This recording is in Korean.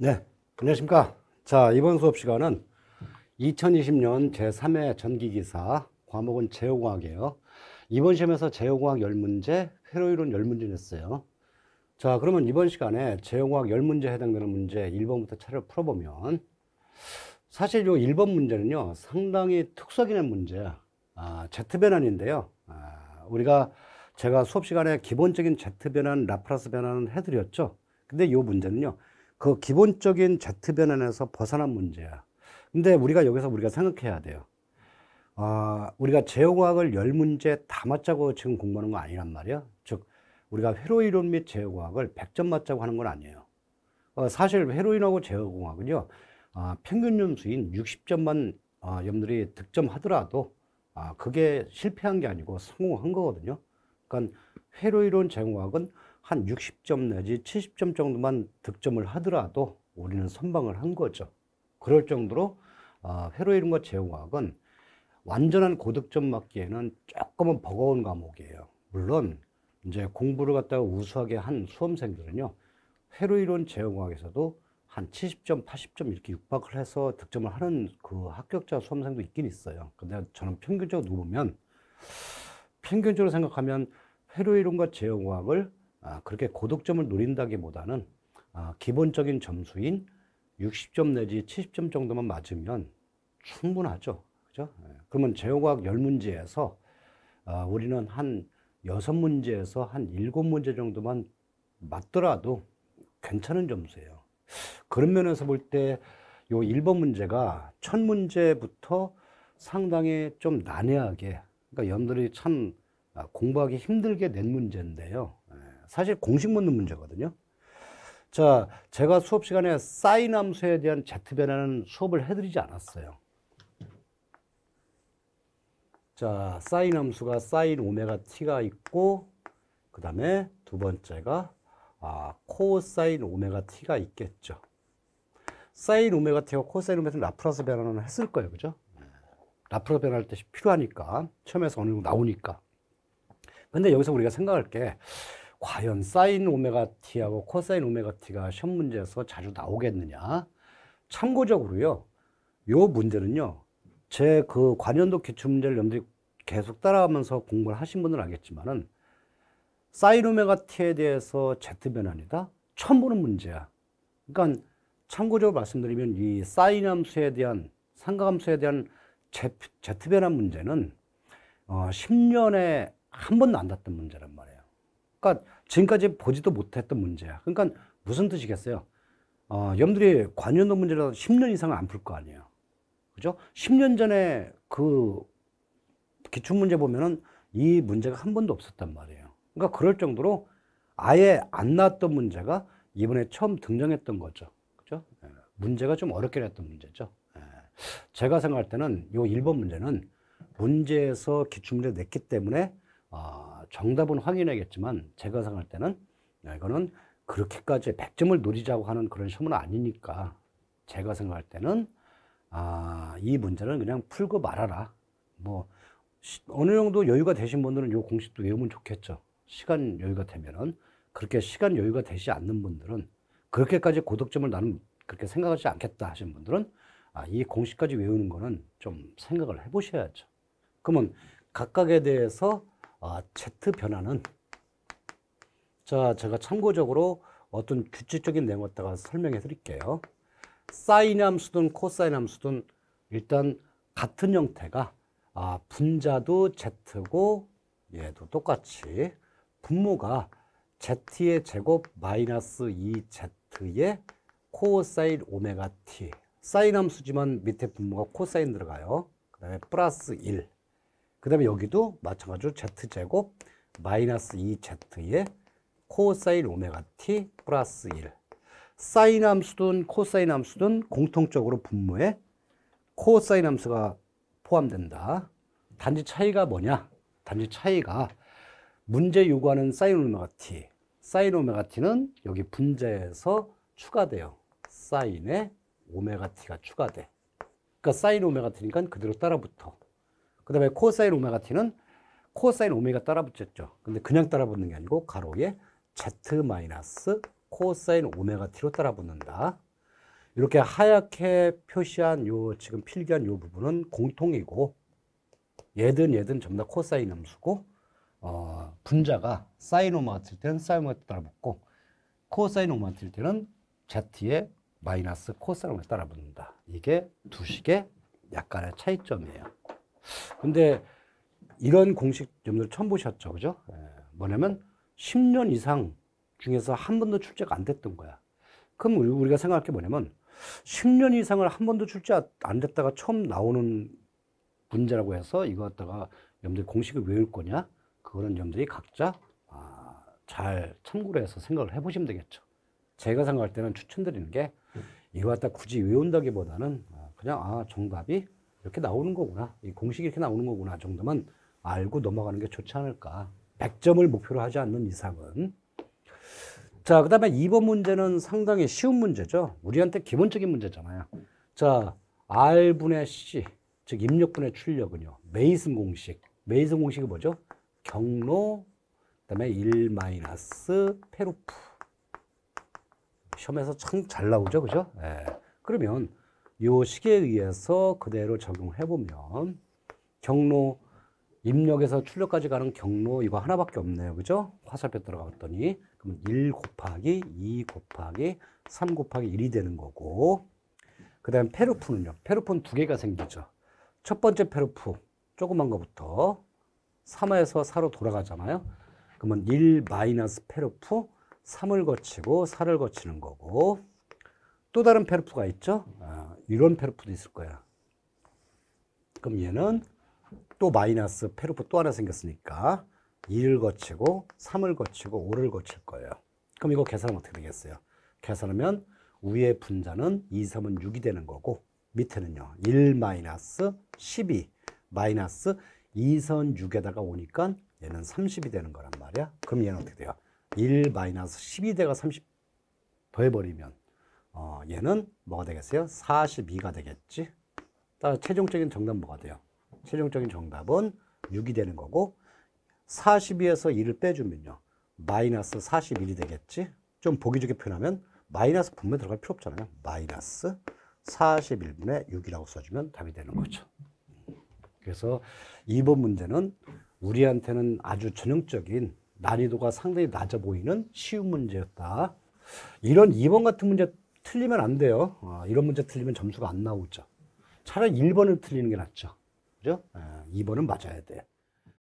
네, 안녕하십니까. 자, 이번 수업 시간은 2020년 제3회 전기기사 과목은 제어공학이에요. 이번 시험에서 제어공학 10문제, 회로이론 10문제 냈어요. 자, 그러면 이번 시간에 제어공학 10문제 해당되는 문제 1번부터 차례로 풀어보면 사실 요 1번 문제는요, 상당히 특수하기는 문제, 아, Z변환인데요. 아, 우리가 제가 수업 시간에 기본적인 Z변환, 라플라스 변환을 해드렸죠. 근데 요 문제는요, 그 기본적인 Z 변환에서 벗어난 문제야. 근데 우리가 여기서 우리가 생각해야 돼요. 아, 우리가 제어과학을 열 문제 다 맞자고 지금 공부하는 거 아니란 말이야. 즉, 우리가 회로이론 및 제어과학을 100점 맞자고 하는 건 아니에요. 어, 사실 회로이론하고 제어공학은요, 아, 평균 점수인 60점만 아, 여러분들이 득점하더라도 아, 그게 실패한 게 아니고 성공한 거거든요. 그러니까 회로이론 제공학은 어한 60점 내지 70점 정도만 득점을 하더라도 우리는 선방을 한 거죠. 그럴 정도로 아, 회로이론과 제공학은 완전한 고득점 맞기에는 조금은 버거운 과목이에요. 물론 이제 공부를 갖다가 우수하게 한 수험생들은요. 회로이론 제공학에서도 한 70점, 80점 이렇게 육박을 해서 득점을 하는 그 합격자 수험생도 있긴 있어요. 근데 저는 평균적으로 보면 평균적으로 생각하면 회로이론과 제공학을 아, 그렇게 고득점을 노린다기보다는 아, 기본적인 점수인 60점 내지 70점 정도만 맞으면 충분하죠. 그죠? 예. 그러면 제어과학 10문제에서 아, 우리는 한 6문제에서 한 7문제 정도만 맞더라도 괜찮은 점수예요. 그런 면에서 볼 때이 1번 문제가 첫 문제부터 상당히 좀 난해하게 그러니까 여들이참 공부하기 힘들게 낸 문제인데요. 사실 공식 묻는 문제거든요. 자, 제가 수업 시간에 사인 함수에 대한 Z 변화는 수업을 해드리지 않았어요. 자, 사인 함수가 사인 오메가 t가 있고 그 다음에 두 번째가 아, 코사인 오메가 t가 있겠죠. 사인 오메가 t와 코사인 오메가 t는 라프라스 변화는 했을 거예요. 그죠? 네. 라프로 변할 때 필요하니까 처음에서 어느 정도 나오니까 근데 여기서 우리가 생각할 게 과연 사인 오메가 t하고 코사인 오메가 t가 시험 문제에서 자주 나오겠느냐? 참고적으로요. 요 문제는요. 제 그 관연도 기출 문제를 여러분들이 계속 따라하면서 공부를 하신 분은 알겠지만은 사인 오메가 t에 대해서 z 변환이다. 처음 보는 문제야. 그러니까 참고적으로 말씀드리면 이 사인 함수에 대한 상가함수에 대한 z, 변환 문제는 어, 10년에 한 번도 안던 문제란 말이에요. 그러니까 지금까지 보지도 못했던 문제야. 그러니까 무슨 뜻이겠어요? 어, 여들이 관련도 문제라도 10년 이상 안풀 거 아니에요. 그죠? 10년 전에 그 기출문제 보면은 이 문제가 한 번도 없었단 말이에요. 그러니까 그럴 정도로 아예 안 나왔던 문제가 이번에 처음 등장했던 거죠. 그죠? 예. 문제가 좀 어렵게 냈던 문제죠. 예. 제가 생각할 때는 요 1번 문제는 문제에서 기출문제 냈기 때문에 어, 정답은 확인하겠지만 제가 생각할 때는 이거는 그렇게까지 100점을 노리자고 하는 그런 시험은 아니니까 제가 생각할 때는 아, 이 문제는 그냥 풀고 말아라. 뭐 어느 정도 여유가 되신 분들은 요 공식도 외우면 좋겠죠. 시간 여유가 되면은 그렇게 시간 여유가 되지 않는 분들은 그렇게까지 고득점을 나는 그렇게 생각하지 않겠다 하신 분들은 아, 이 공식까지 외우는 거는 좀 생각을 해보셔야죠. 그러면 각각에 대해서 아, 트 변화는 자, 제가 참고적으로 어떤 규칙적인 내용을 갖다가 설명해 드릴게요. 사인 함수든 코사인 함수든 일단 같은 형태가 아, 분자도 Z고 얘도 똑같이 분모가 Z의 제곱 마이너스 2Z의 코사인 오메가 T 사인 함수지만 밑에 분모가 코사인 들어가요. 그 다음에 플러스 1그 다음에 여기도 마찬가지로 z제곱 마이너스 2z의 코사인 오메가 t 플러스 1 사인 함수든 코사인 함수든 공통적으로 분모에 코사인 함수가 포함된다 단지 차이가 뭐냐 단지 차이가 문제 요구하는 사인 오메가 t 사인 오메가 t는 여기 분자에서 추가돼요 사인에 오메가 t가 추가돼 그러니까 사인 오메가 t니까 그대로 따라붙어 그 다음에 코사인 오메가 t는 코사인 오메가 따라 붙였죠. 근데 그냥 따라 붙는 게 아니고 가로에 z 마이너스 코사인 오메가 t로 따라 붙는다. 이렇게 하얗게 표시한 요 지금 필기한 요 부분은 공통이고 얘든 얘든 전부 다 코사인 함수고 어, 분자가 사인 오메가 t일 때는 사인 오메가 따라 붙고 코사인 오메가 t일 때는 z에 마이너스 코사인 오메가 따라 붙는다. 이게 두 식의 약간의 차이점이에요. 근데 이런 공식 여러분들 처음 보셨죠? 그죠? 예. 뭐냐면 10년 이상 중에서 한 번도 출제가 안 됐던 거야. 그럼 우리가 생각할 게 뭐냐면 10년 이상을 한 번도 출제 안 됐다가 처음 나오는 문제라고 해서 이거 갖다가 여러분들 공식을 외울 거냐? 그거는 여러분들이 각자 아, 잘 참고를 해서 생각을 해보시면 되겠죠. 제가 생각할 때는 추천드리는 게 이거 갖다 굳이 외운다기보다는 아, 그냥 아 정답이 이렇게 나오는 거구나. 이 공식이 이렇게 나오는 거구나 정도만 알고 넘어가는 게 좋지 않을까. 100점을 목표로 하지 않는 이상은. 자, 그 다음에 2번 문제는 상당히 쉬운 문제죠. 우리한테 기본적인 문제잖아요. 자, R분의 C, 즉 입력분의 출력은요. 메이슨 공식. 메이슨 공식이 뭐죠? 경로, 그 다음에 1 페루프. 시험에서 참 잘 나오죠. 그죠? 예. 그러면 요 식에 의해서 그대로 적용해 보면 경로 입력에서 출력까지 가는 경로 이거 하나밖에 없네요. 그죠? 화살표 들어갔더니 그럼 1 곱하기 2 곱하기 3 곱하기 1이 되는 거고 그 다음 페루프는요. 페루프는 두 개가 생기죠. 첫 번째 페루프 조그만 거부터 3에서 4로 돌아가잖아요. 그러면 1 마이너스 페루프 3을 거치고 4를 거치는 거고 또 다른 페르프가 있죠. 아, 이런 페르프도 있을 거야. 그럼 얘는 또 마이너스 페르프 또 하나 생겼으니까 2를 거치고 3을 거치고 5를 거칠 거예요. 그럼 이거 계산하면 어떻게 되겠어요? 계산하면 위의 분자는 2, 3은 6이 되는 거고 밑에는요. 1 마이너스 12 마이너스 2선 6에다가 오니까 얘는 30이 되는 거란 말이야. 그럼 얘는 어떻게 돼요? 1 마이너스 12대가 30 더해버리면 어, 얘는 뭐가 되겠어요? 42가 되겠지. 따라서 최종적인 정답 뭐가 돼요? 최종적인 정답은 6이 되는 거고 42에서 2를 빼주면요. 마이너스 41이 되겠지. 좀 보기 좋게 표현하면 마이너스 분모 들어갈 필요 없잖아요. 마이너스 41분의 6이라고 써주면 답이 되는 거죠. 그래서 이번 문제는 우리한테는 아주 전형적인 난이도가 상당히 낮아 보이는 쉬운 문제였다. 이런 이번 같은 문제 틀리면 안 돼요. 아, 이런 문제 틀리면 점수가 안 나오죠. 차라리 1번을 틀리는 게 낫죠. 그죠? 아, 예, 2번은 맞아야 돼.